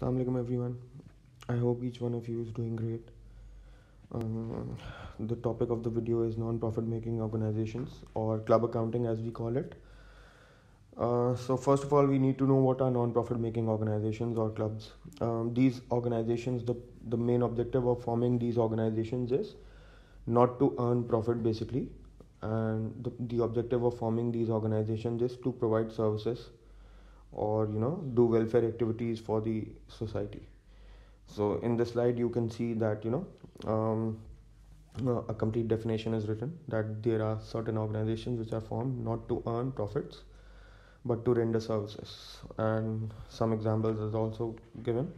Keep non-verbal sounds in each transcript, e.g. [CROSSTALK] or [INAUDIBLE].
Assalamu alaikum everyone. I hope each one of you is doing great. Um, the topic of the video is non-profit making organizations or club accounting as we call it. Uh, so first of all, we need to know what are non-profit making organizations or clubs. Um, these organizations, the, the main objective of forming these organizations is not to earn profit basically. And the, the objective of forming these organizations is to provide services or you know do welfare activities for the society so in the slide you can see that you know um, uh, a complete definition is written that there are certain organizations which are formed not to earn profits but to render services and some examples is also given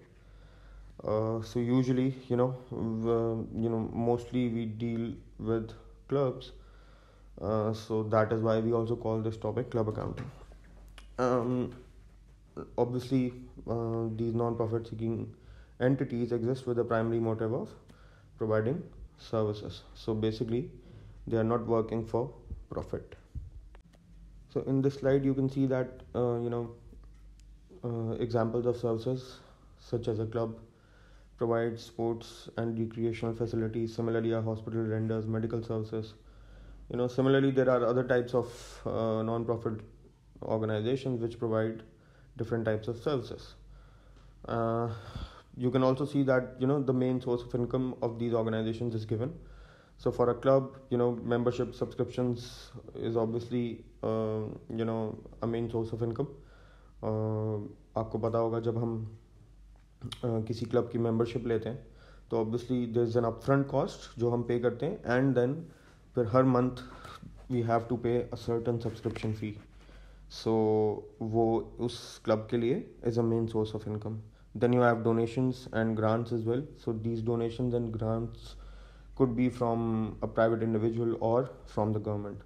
uh, so usually you know uh, you know mostly we deal with clubs uh, so that is why we also call this topic club accounting um, obviously uh, these non-profit seeking entities exist with the primary motive of providing services so basically they are not working for profit so in this slide you can see that uh, you know uh, examples of services such as a club provides sports and recreational facilities similarly a hospital renders medical services you know similarly there are other types of uh, non-profit organizations which provide different types of services uh, you can also see that you know the main source of income of these organizations is given so for a club you know membership subscriptions is obviously uh, you know a main source of income uh, आपको पता होगा जब हम uh, किसी club की membership लेते हैं तो obviously there is an upfront cost जो हम पे करते हैं एंड देन फिर हर month we have to pay a certain subscription fee so, वो उस क्लब के लिए is a main source of income then you have donations and grants is well so these donations could be from a private individual or from the government.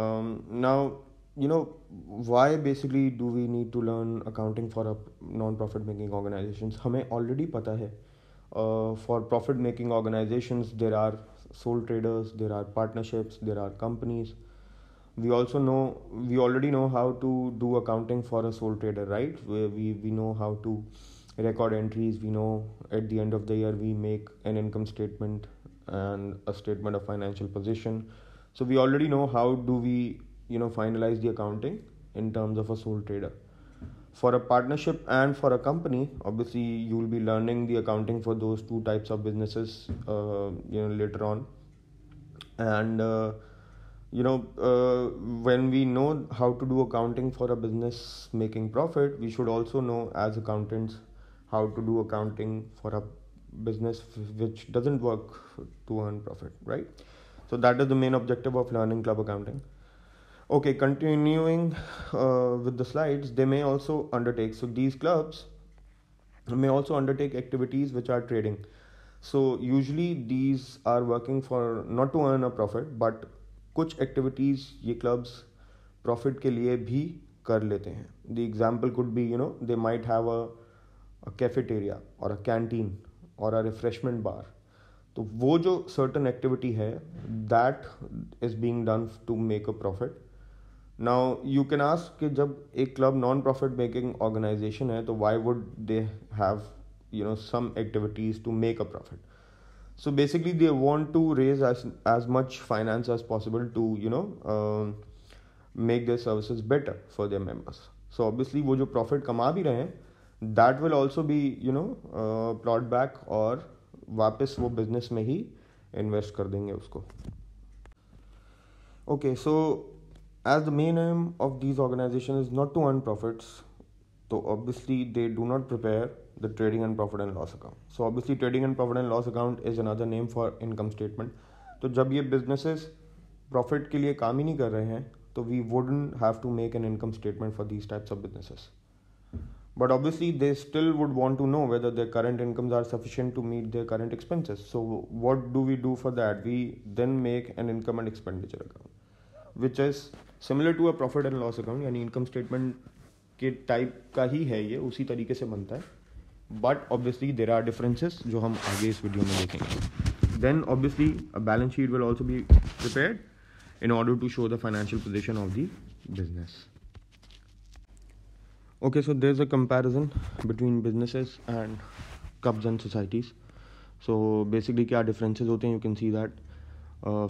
Um, now, you know, why basically do we need to learn accounting for a non-profit making organizations? हमें already पता है uh, for profit making organizations there are sole traders, there are partnerships, there are companies we also know we already know how to do accounting for a sole trader right Where we we know how to record entries we know at the end of the year we make an income statement and a statement of financial position so we already know how do we you know finalize the accounting in terms of a sole trader for a partnership and for a company obviously you will be learning the accounting for those two types of businesses uh, you know later on and uh, you know uh, when we know how to do accounting for a business making profit we should also know as accountants how to do accounting for a business which doesn't work to earn profit right so that is the main objective of learning club accounting okay continuing uh, with the slides they may also undertake so these clubs may also undertake activities which are trading so usually these are working for not to earn a profit but कुछ activities ये clubs profit के लिए भी कर लेते हैं the example could be you know they might have a cafeteria और a canteen और अ रिफ्रेशमेंट बार तो वो जो सर्टन एक्टिविटी है that is being done to make a profit now you can ask कि जब एक club non profit making organisation है तो why would they have you know some activities to make a profit so basically they want to raise as, as much finance as possible to you know um, make their services better for their members so obviously वो जो profit कमा भी रहे that will also be you know uh, plot back or वापस वो business में ही invest कर देंगे उसको okay so as the main aim of these organizations is not to earn profits so obviously they do not prepare the trading and profit and loss account. So obviously trading and profit and loss account is another name for income statement. तो जब ये businesses profit के लिए काम ही नहीं कर रहे हैं तो we wouldn't have to make an income statement for these types of businesses. But obviously they still would want to know whether their current incomes are sufficient to meet their current expenses. So what do we do for that? We then make an income and expenditure account, which is similar to a profit and loss account यानी income statement के type का ही है ये उसी तरीके से बनता है but obviously there are differences जो हम आगे इस वीडियो में देखेंगे then obviously a balance sheet will also be prepare in order to show the financial position of the business okay so there is a comparison between businesses and clubs and societies so basically क्या differences होते हैं you can see that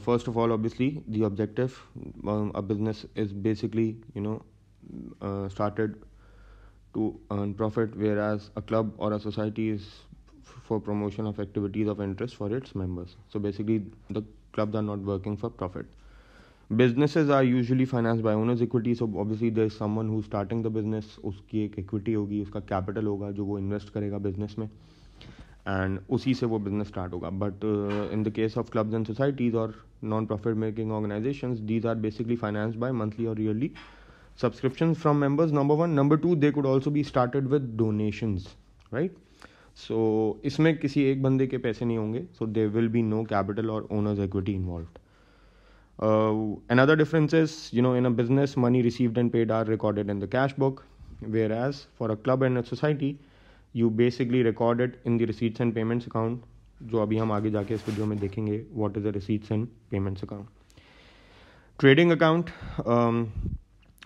first of all obviously the objective a business is basically you know started to earn profit, whereas a club or a society is for promotion of activities of interest for its members. So basically, the clubs are not working for profit. Businesses are usually financed by owner's equity. So obviously, there is someone who's starting the business. Uski ek equity hogi, uska capital hoga, jo wo invest karega business mein. And usi se wo business start hoga. But uh, in the case of clubs and societies or non-profit making organizations, these are basically financed by monthly or yearly subscriptions from members number one number two they could also be started with donations right so isme kisi ek bande ke paise nahi honge so there will be no capital or owners equity involved uh, another difference is you know in a business money received and paid are recorded in the cash book whereas for a club and a society you basically record it in the receipts and payments account जो अभी हम आगे जाके इस video में देखेंगे what is the receipts and payments account trading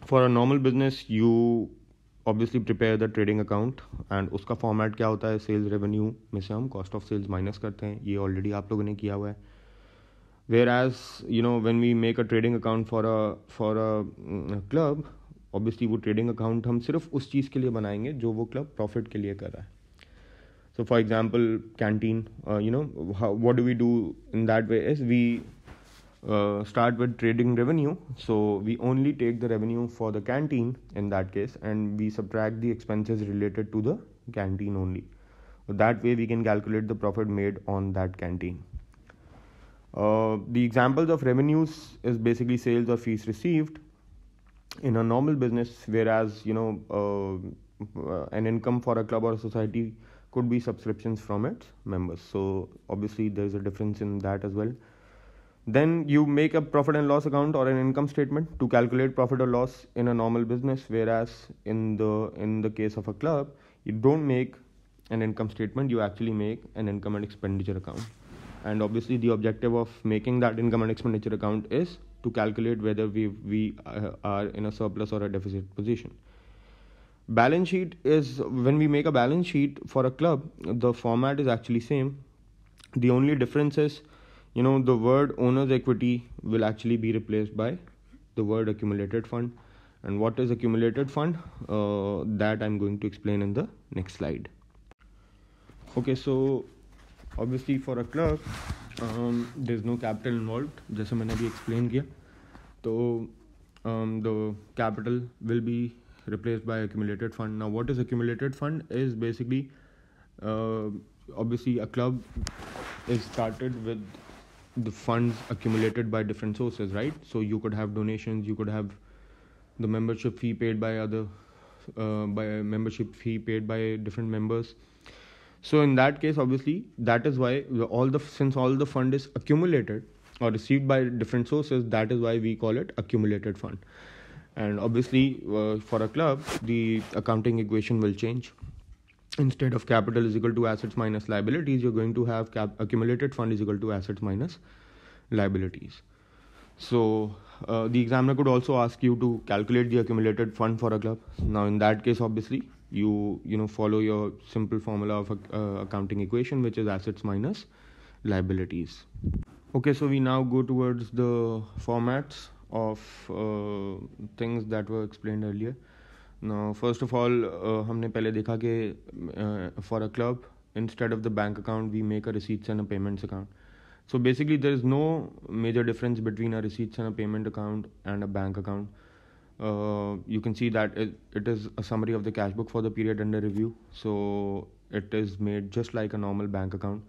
for a normal business you obviously prepare the trading account and उसका format क्या होता है सेल्स रेवेन्यू में से हम कॉस्ट ऑफ सेल्स माइनस करते हैं ये ऑलरेडी आप लोगों ने किया हुआ है where as you know when we make a trading account for a for a club obviously वो ट्रेडिंग अकाउंट हम सिर्फ उस चीज़ के लिए बनाएंगे जो वो क्लब प्रॉफिट के लिए कर रहा है so for example canteen you know what do we do in that way is we uh, start with trading revenue. So we only take the revenue for the canteen in that case, and we subtract the expenses related to the canteen only. So that way, we can calculate the profit made on that canteen. Uh, the examples of revenues is basically sales or fees received in a normal business, whereas you know uh, an income for a club or a society could be subscriptions from its members. So obviously, there is a difference in that as well. Then you make a profit and loss account or an income statement to calculate profit or loss in a normal business, whereas in the in the case of a club, you don't make an income statement, you actually make an income and expenditure account. And obviously, the objective of making that income and expenditure account is to calculate whether we we uh, are in a surplus or a deficit position balance sheet is when we make a balance sheet for a club the format is actually same the only difference is you know the word owner's equity will actually be replaced by the word accumulated fund and what is accumulated fund uh, that i'm going to explain in the next slide okay so obviously for a club um, there's no capital involved जैसे मैंने भी explain here So um, the capital will be replaced by accumulated fund now what is accumulated fund is basically uh, obviously a club is started with the funds accumulated by different sources right so you could have donations you could have the membership fee paid by other uh, by membership fee paid by different members so in that case obviously that is why all the since all the fund is accumulated or received by different sources that is why we call it accumulated fund and obviously uh, for a club the accounting equation will change instead of capital is equal to assets minus liabilities you're going to have cap- accumulated fund is equal to assets minus liabilities so uh, the examiner could also ask you to calculate the accumulated fund for a club now in that case obviously you you know follow your simple formula of uh, accounting equation which is assets minus liabilities okay so we now go towards the formats of uh, things that were explained earlier first of all हमने पहले देखा कि for a club instead of the bank account we make a receipts and a payments account so basically there is no major difference between a receipts and a payment account and a bank account you can see that it is a summary of the cash book for the period under review so it is made just like a normal bank account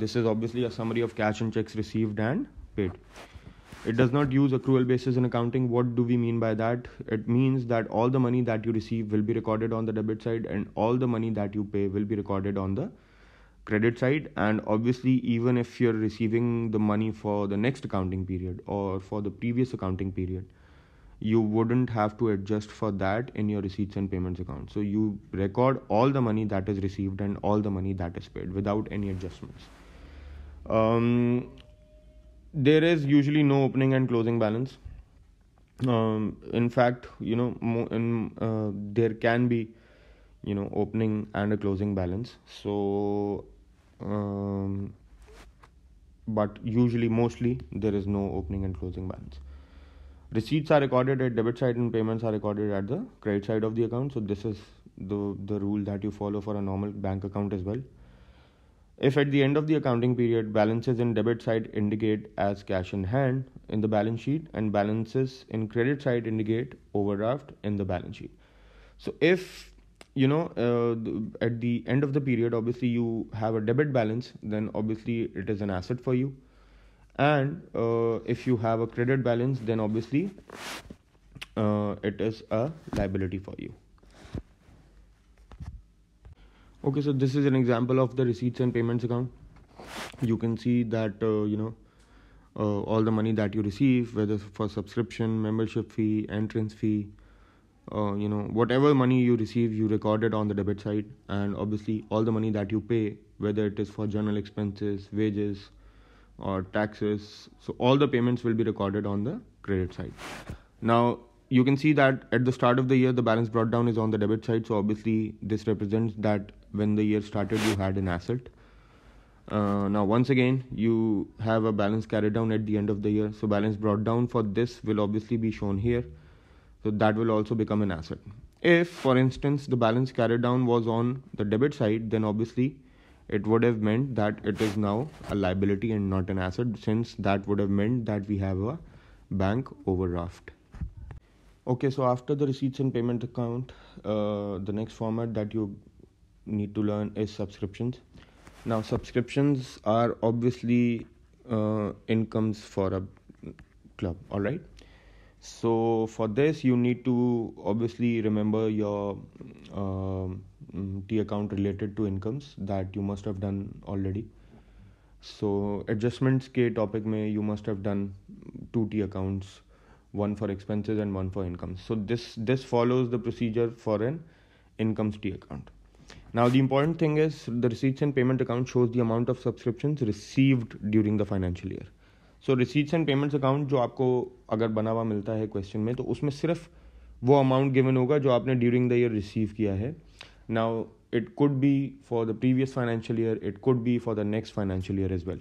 this is obviously a summary of cash and cheques received and paid It does not use accrual basis in accounting. What do we mean by that? It means that all the money that you receive will be recorded on the debit side, and all the money that you pay will be recorded on the credit side. And obviously, even if you're receiving the money for the next accounting period or for the previous accounting period, you wouldn't have to adjust for that in your receipts and payments account. So you record all the money that is received and all the money that is paid without any adjustments. Um, there is usually no opening and closing balance. Um, in fact, you know, in, uh, there can be, you know, opening and a closing balance. So, um, but usually, mostly, there is no opening and closing balance. Receipts are recorded at debit side and payments are recorded at the credit side of the account. So this is the the rule that you follow for a normal bank account as well. If at the end of the accounting period balances in debit side indicate as cash in hand in the balance sheet and balances in credit side indicate overdraft in the balance sheet. So if you know uh, at the end of the period obviously you have a debit balance then obviously it is an asset for you and uh, if you have a credit balance then obviously uh, it is a liability for you okay so this is an example of the receipts and payments account you can see that uh, you know uh, all the money that you receive whether for subscription membership fee entrance fee uh, you know whatever money you receive you record it on the debit side and obviously all the money that you pay whether it is for general expenses wages or taxes so all the payments will be recorded on the credit side now you can see that at the start of the year the balance brought down is on the debit side so obviously this represents that when the year started you had an asset uh, now once again you have a balance carried down at the end of the year so balance brought down for this will obviously be shown here so that will also become an asset if for instance the balance carried down was on the debit side then obviously it would have meant that it is now a liability and not an asset since that would have meant that we have a bank overdraft okay so after the receipts and payment account uh, the next format that you need to learn is subscriptions now subscriptions are obviously uh, incomes for a club all right so for this you need to obviously remember your uh, t account related to incomes that you must have done already so adjustments ke topic mein you must have done two t accounts one for expenses and one for income so this this follows the procedure for an incomes t account Now, the important thing is the receipts and payment account shows the amount of subscriptions received during the financial year. So receipts and payments account जो आपको अगर बना हुआ मिलता है question में तो उसमें सिर्फ वो अमाउंट गिवन होगा जो आपने ड्यूरिंग द ईयर रिसीव किया है now it could be for the previous financial year it could be for the next financial year is well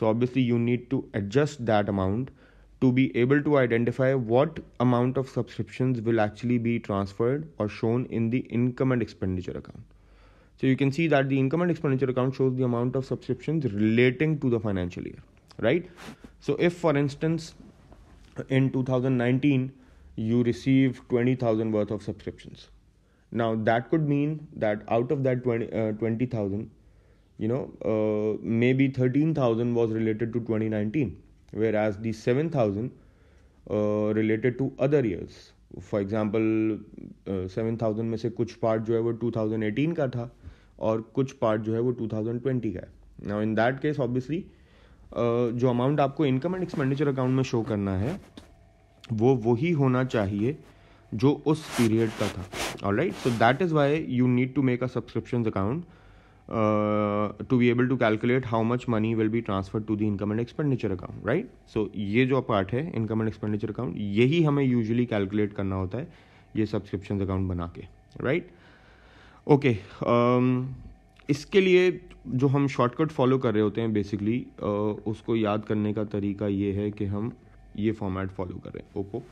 so obviously you need to adjust that amount to be able to identify what amount of subscription will actually be transferred और shown in the income and expenditure account So you can see that the income and expenditure account shows the amount of subscriptions relating to the financial year, right? So if, for instance, in 2019 you receive 20,000 worth of subscriptions, now that could mean that out of that 20,000, uh, 20, you know, uh, maybe 13,000 was related to 2019, whereas the 7,000 uh, related to other years. For example, uh, seven thousand में से कुछ part जो है वो to का था और कुछ पार्ट जो है वो 2020 का है now in that case obviously जो अमाउंट आपको इनकम एंड एक्सपेंडिचर अकाउंट में शो करना है वो वही होना चाहिए जो उस पीरियड का था और right so that is why you need to make a subscription account to be able to calculate how much money will be transfer to the income and expenditure account right so ये जो part है income and expenditure account यही हमें usually calculate करना होता है ये subscription account बना के राइट right? ओके um, इसके लिए जो हम शॉर्टकट फॉलो कर रहे होते हैं बेसिकली uh, उसको याद करने का तरीका ये है कि हम ये फॉर्मेट फॉलो कर रहे हैं OPPO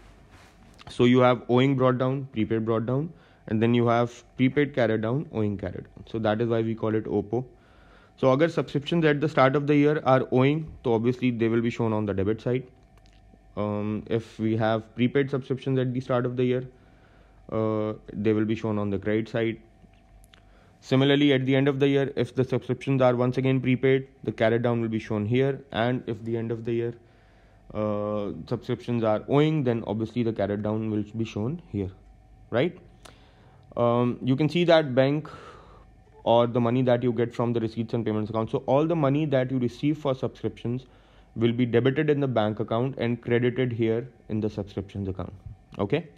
so you have owing brought down prepaid brought down and then you have prepaid carried down owing carried down so that is why we call it OPPO so अगर subscription at the start of the year are owing तो obviously they will be shown on the debit side if we have prepaid subscription at the start of the year they will be shown on the credit side Similarly, at the end of the year, if the subscriptions are once again prepaid, the carrot down will be shown here. And if the end of the year uh, subscriptions are owing, then obviously the carrot down will be shown here, right? Um, you can see that bank or the money that you get from the receipts and payments account. So all the money that you receive for subscriptions will be debited in the bank account and credited here in the subscriptions account. Okay.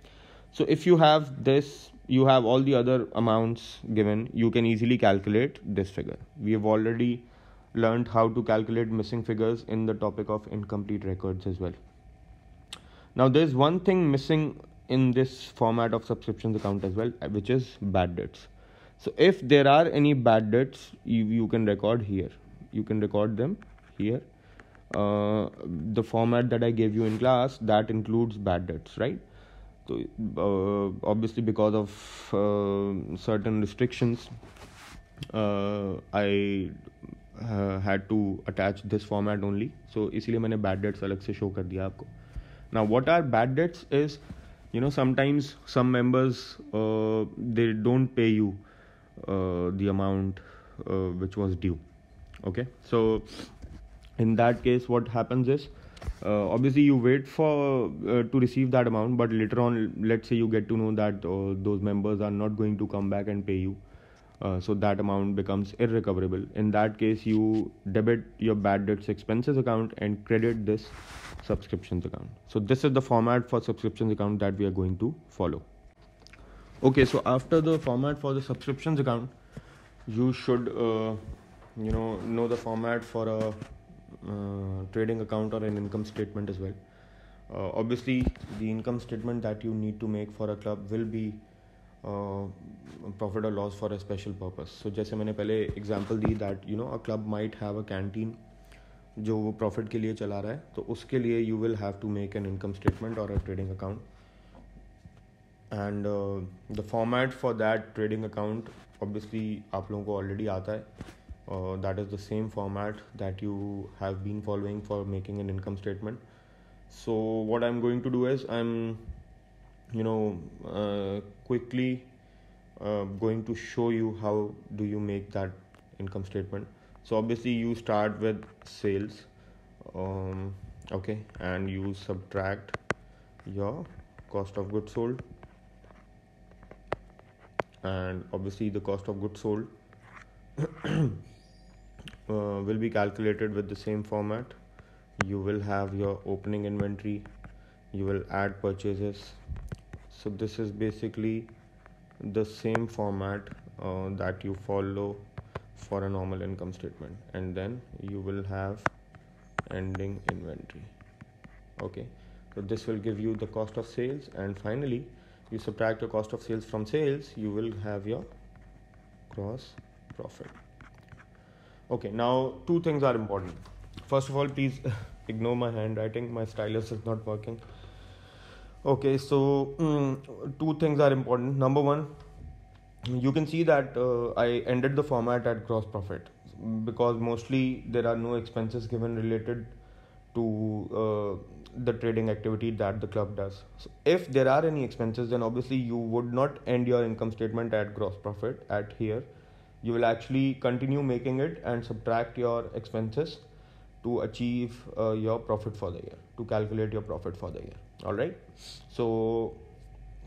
So if you have this you have all the other amounts given you can easily calculate this figure we have already learned how to calculate missing figures in the topic of incomplete records as well now there's one thing missing in this format of subscriptions account as well uh, which is bad debts so if there are any bad debts you, you can record here you can record them here uh, the format that i gave you in class that includes bad debts right तो obviously because of certain restrictions I had to attach this format only so इसीलिए मैंने bad debts अलग से show कर दिया आपको ना what are bad debts is you know sometimes some members they don't pay you the amount which was due okay so in that case what happens is uh, obviously you wait for uh, to receive that amount but later on let's say you get to know that uh, those members are not going to come back and pay you uh, so that amount becomes irrecoverable in that case you debit your bad debts expenses account and credit this subscriptions account so this is the format for subscriptions account that we are going to follow okay so after the format for the subscriptions account you should uh, you know know the format for a uh, trading account or an income statement as well. Uh, obviously, the income statement that you need to make for a club will be profit or loss for a special purpose. So जैसे मैंने पहले example दी that you know a club might have a canteen जो वो profit के लिए चला रहा है तो उसके लिए you will have to make an income statement और a trading account and the format for that trading account obviously आप लोगों को ऑलरेडी आता है uh, that is the same format that you have been following for making an income statement so what i'm going to do is i'm you know uh, quickly uh, going to show you how do you make that income statement so obviously you start with sales um, okay and you subtract your cost of goods sold and obviously the cost of goods sold [CLEARS THROAT] [COUGHS] uh, uh, will be calculated with the same format you will have your opening inventory you will add purchases so this is basically the same format uh, that you follow for a normal income statement and then you will have ending inventory okay so this will give you the cost of sales and finally you subtract your cost of sales from sales you will have your gross profit okay now two things are important first of all please [LAUGHS] ignore my handwriting my stylus is not working okay so mm, two things are important number one you can see that uh, i ended the format at gross profit because mostly there are no expenses given related to uh, the trading activity that the club does so if there are any expenses then obviously you would not end your income statement at gross profit at here you will actually continue making it and subtract your expenses to achieve uh, your profit for the year to calculate your profit for the year all right so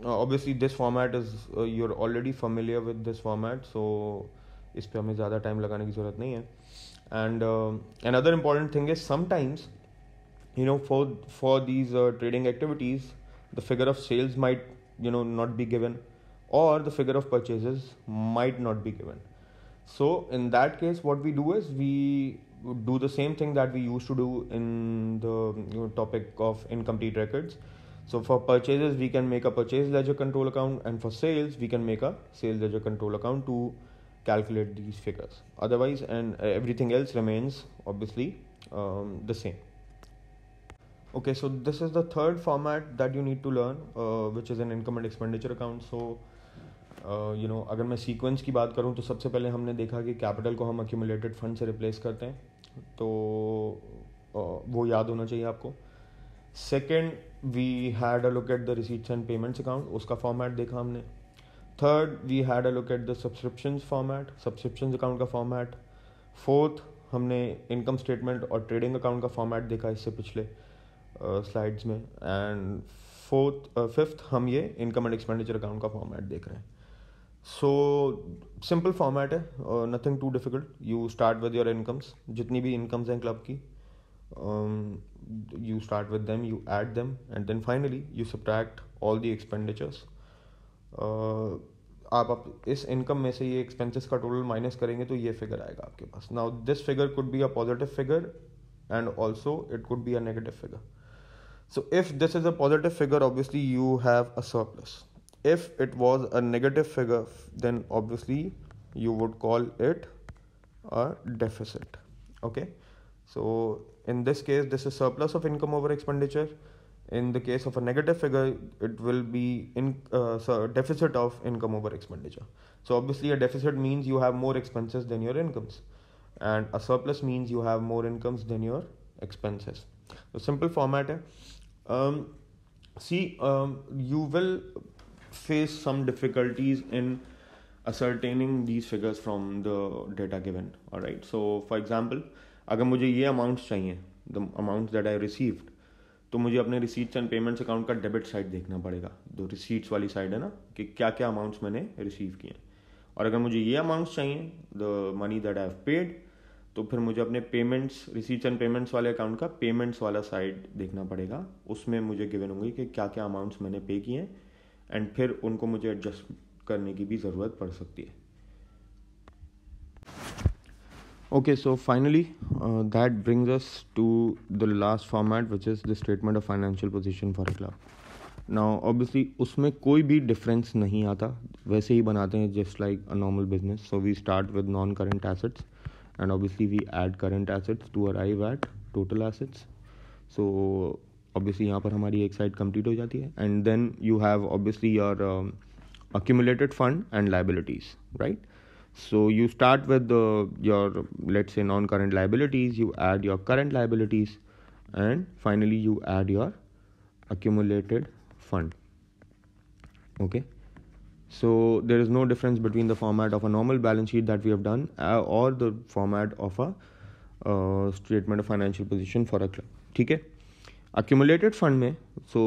uh, obviously this format is uh, you're already familiar with this format so इस पर हमें ज़्यादा time लगाने की ज़रूरत नहीं है and another important thing is sometimes you know for for these trading activities the figure of sales might you know not be given और the figure of purchases might not be given so in that case, what we do is we do the same thing that we used to do in the you know, topic of incomplete records. So for purchases, we can make a purchase ledger control account, and for sales, we can make a sales ledger control account to calculate these figures. Otherwise, and everything else remains obviously um, the same. Okay, so this is the third format that you need to learn, uh, which is an income and expenditure account. So you know अगर मैं sequence की बात करूँ तो सबसे पहले हमने देखा कि कैपिटल को हम एक्यूमुलेटेड फंड से रिप्लेस करते हैं तो uh, वो याद होना चाहिए आपको second we had a at the receipts and payments account उसका फॉर्मेट देखा हमने third we had a at the subscription format subscription account का फॉर्मेट फोर्थ हमने इनकम स्टेटमेंट और ट्रेडिंग अकाउंट का फॉर्मेट देखा इससे पिछले स्लाइड्स uh, में एंड फोर्थ फिफ्थ हम ये इनकम एंड एक्सपेंडिचर अकाउंट का फॉर्मेट देख रहे हैं सो सिंपल फॉर्मेट है nothing too difficult you start with your incomes जितनी भी इनकम्स हैं क्लब की you start with them you add them and then finally you subtract all the expenditures आप इस इनकम में से ये एक्सपेंसेस का टोटल माइनस करेंगे तो ये फिगर आएगा आपके पास now this figure could be a positive figure and also it could be a negative figure so if this is a positive figure obviously you have a surplus if it was a negative figure then obviously you would call it a deficit okay so in this case this is surplus of income over expenditure in the case of a negative figure it will be in uh, so deficit of income over expenditure so obviously a deficit means you have more expenses than your incomes and a surplus means you have more incomes than your expenses so simple format um, see um, you will face some difficulties in ascertaining these figures from the data given all right so for example अगर मुझे ये amounts चाहिए the amounts that I received तो मुझे अपने receipts and payments account का debit side देखना पड़ेगा जो रिसीट्स वाली साइड है ना कि क्या क्या अमाउंट्स मैंने रिसीव किए और अगर मुझे ये अमाउंट्स चाहिए the money that I have paid तो फिर मुझे अपने पेमेंट्स रिसीट्स एंड पेमेंट्स वाले अकाउंट का पेमेंट्स वाला साइड देखना पड़ेगा उसमें मुझे गिवन होंगी कि क्या क्या अमाउंट्स मैंने पे किए हैं एंड फिर उनको मुझे एडजस्ट करने की भी ज़रूरत पड़ सकती है okay so finally that brings us to the last format which is the statement of financial position for a club now obviously उसमें कोई भी डिफरेंस नहीं आता वैसे ही बनाते हैं just like a normal business so we start with non current assets and obviously we add current assets to arrive at total assets so obviously यहाँ पर हमारी एक साइड कंप्लीट हो जाती है and then you have obviously your accumulated fund and liabilities right so you start with the, your let's say non current liabilities you add your current liabilities and finally you add your accumulated fund okay so there is no difference between the format of a normal balance sheet that we have done uh, or the format of a uh, statement of financial position for a club okay accumulated fund में so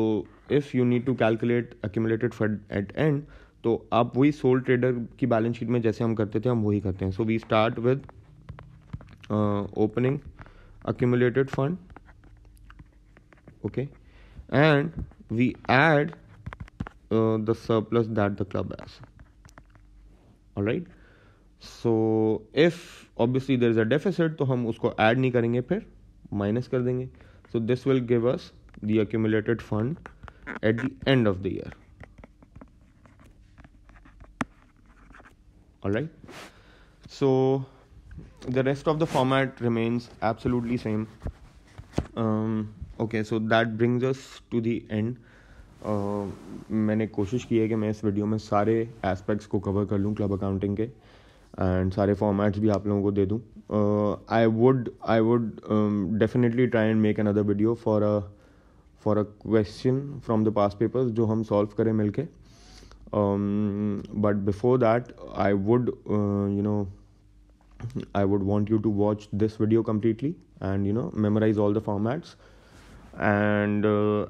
if you need to calculate accumulated fund at end तो आप वही sole trader की balance sheet में जैसे हम करते थे हम वही करते हैं so we start with opening accumulated fund okay and we add the surplus that the club has right so if obviously there is a deficit तो हम उसको एड नहीं करेंगे फिर माइनस कर देंगे So this will give us the accumulated fund at the end of the year. all right So the rest of the format remains absolutely same. Um, okay, so that brings us to the end. Uh, मैंने कोशिश की है कि मैं इस video में सारे aspects को कवर कर लूँ क्लब अकाउंटिंग के एंड सारे फॉर्मेट्स भी आप लोगों को दे दूँ I would I would definitely try and make another video for a for a question from the past papers जो हम सॉल्व करें मिल के but before that I would you know I would want you to watch this video completely and you know memorise all the formats and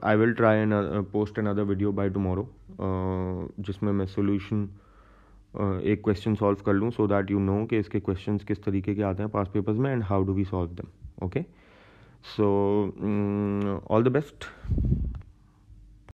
I will try post N other video by tomorrow जिसमें मैं solution एक question solve कर लूँ so that you no कि इसके question किस तरीके के आते हैं पास पेपर्स में and how do we solve them okay so all the best